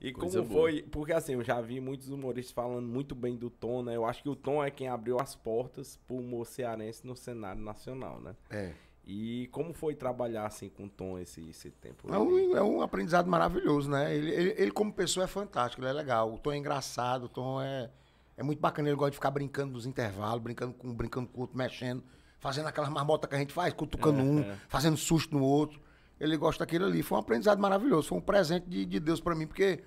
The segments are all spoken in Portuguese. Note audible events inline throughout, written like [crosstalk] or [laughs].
E Coisa como boa. foi? Porque assim, eu já vi muitos humoristas falando muito bem do Tom, né? Eu acho que o Tom é quem abriu as portas pro humor cearense no cenário nacional, né? É. E como foi trabalhar assim com o Tom esse, esse tempo? É um, é um aprendizado maravilhoso, né? Ele, ele, ele, como pessoa, é fantástico, ele é legal. O Tom é engraçado, o Tom é, é muito bacana. Ele gosta de ficar brincando nos intervalos, brincando com brincando com o outro, mexendo, fazendo aquelas marmotas que a gente faz, cutucando é, um, é. fazendo susto no outro ele gosta daquilo ali. Foi um aprendizado maravilhoso, foi um presente de, de Deus para mim, porque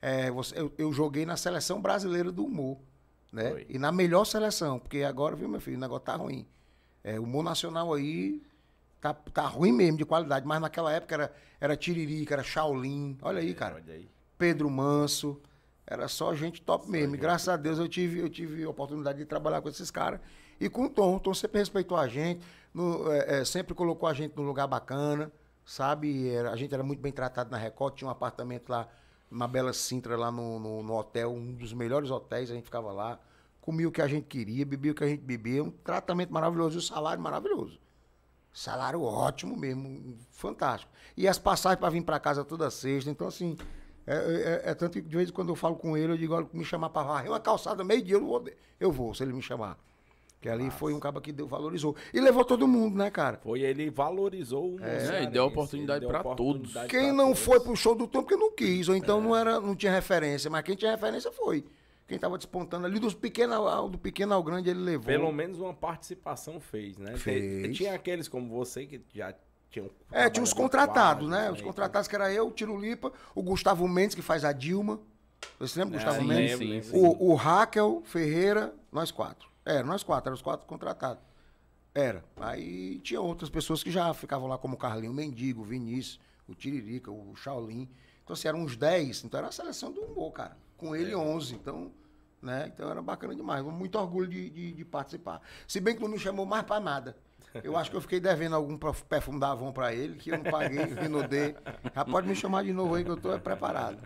é, você, eu, eu, joguei na seleção brasileira do humor, né? Foi. E na melhor seleção, porque agora, viu, meu filho, o negócio tá ruim. É, o humor nacional aí tá, tá ruim mesmo de qualidade, mas naquela época era, era Tiririca, era Shaolin, olha aí, é, cara. Olha aí. Pedro Manso, era só gente top só mesmo. Gente... E graças a Deus eu tive, eu tive a oportunidade de trabalhar com esses caras. E com o Tom, o Tom sempre respeitou a gente, no, é, é sempre colocou a gente num lugar bacana sabe? Era, a gente era muito bem tratado na Record, tinha um apartamento lá uma Bela Sintra, lá no, no, no, hotel, um dos melhores hotéis, a gente ficava lá, comia o que a gente queria, bebia o que a gente bebia, um tratamento maravilhoso, e um salário maravilhoso. Salário ótimo mesmo, fantástico. E as passagens para vir para casa toda sexta, então assim, é, é, é, é, tanto que de vez em quando eu falo com ele, eu digo, olha, me chamar para varrer uma calçada meio dia, eu, vou, eu vou, se ele me chamar. Que ali Nossa. foi um cabo que deu, valorizou. E levou todo mundo, né, cara? Foi, ele valorizou o É, é e deu oportunidade para todos. Quem não todos. foi pro show do Tom porque não quis, ou então é. não, era, não tinha referência, mas quem tinha referência foi. Quem tava despontando ali, dos pequeno ao, do pequeno ao grande, ele levou. Pelo menos uma participação fez, né? Fez. Tem, tinha aqueles como você que já tinham. É, tinha os contratados, né? Aí, né? os contratados que era eu, o Lipa, o Gustavo Mendes, que faz a Dilma. Você lembra, é, Gustavo sim, Mendes? Sim, sim, o, o Raquel Ferreira, nós quatro. Era, é, nós quatro, eram os quatro contratados. Era. Aí tinha outras pessoas que já ficavam lá, como o Carlinho Mendigo, o Vinícius, o Tiririca, o Shaolin. Então, assim, eram uns 10. Então, era a seleção do humor, cara. Com ele, é. 11. Então, né? Então, era bacana demais. Muito orgulho de, de, de participar. Se bem que não me chamou mais pra nada. Eu acho que eu fiquei devendo algum perfume da Avon pra ele, que eu não paguei, Rinodê. Já pode me chamar de novo aí, que eu tô preparado.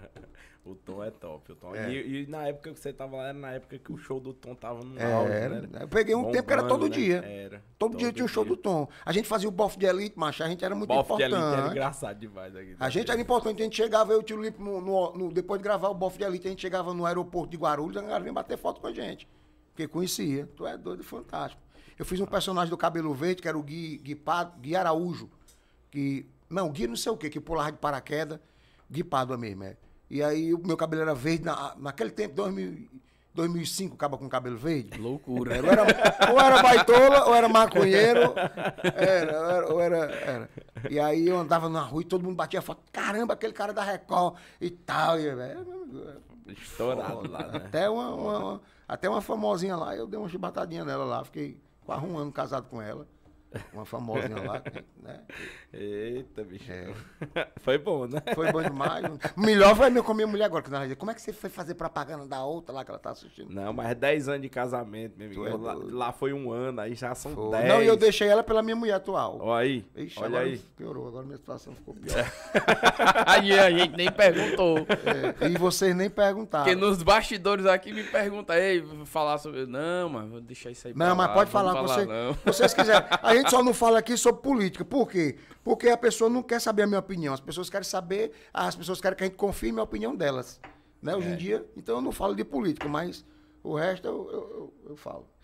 O Tom é top, o Tom. É. E, e, na época que você tava lá, era na época que o show do Tom tava no era, auge, né? né? Eu peguei um Bombando, tempo que era todo né? dia. Era. Todo, todo dia tinha o show do Tom. A gente fazia o bofe de elite, macho, a gente era muito bof importante. de elite era engraçado demais. Aqui, a né? gente era importante, a gente chegava, eu e o Tio Lipo, no, no, no, depois de gravar o bofe de elite, a gente chegava no aeroporto de Guarulhos, a galera vinha bater foto com a gente. Porque conhecia. Tu é doido, fantástico. Eu fiz um personagem do Cabelo Verde, que era o Gui, Gui, Gui Araújo, que... Não, Gui não sei o quê, que pulava de paraquedas. Gui Pádua mesmo, é. E aí o meu cabelo era verde. Na, naquele tempo, 2000, 2005, acaba com cabelo verde. Loucura. Era, ou era baitola, ou era maconheiro. Era, ou era, ou era, era, E aí eu andava na rua e todo mundo batia foto. Caramba, aquele cara da Record e tal. E, é, Estourado lá, né? Até uma, uma, uma, até uma famosinha lá, eu dei uma chibatadinha nela lá. Fiquei quase um ano casado com ela uma famosinha lá, né? Eita, bicho. É. [laughs] Foi bom, né? Foi bom demais. Melhor foi meu com minha mulher agora, que nós Como é que você foi fazer propaganda da outra lá que ela tá assistindo? Não, mas 10 anos de casamento, meu amigo. É lá, lá, foi um ano, aí já são 10. Não, e eu deixei ela pela minha mulher atual. Olha aí. Ixi, olha aí. piorou, agora minha situação ficou pior. [laughs] aí a gente nem perguntou. É, e vocês nem perguntaram. Porque nos bastidores aqui me perguntam, aí, falar sobre. Não, mas vou deixar isso aí. Não, mas lá, pode falar, falar você, vocês quiserem. A gente gente só não fala aqui sobre política. Por quê? Porque a pessoa não quer saber a minha opinião. As pessoas querem saber, as pessoas querem que a gente confirme a opinião delas. Né? Hoje é. em dia, então eu não falo de política, mas o resto eu, eu, eu, eu falo.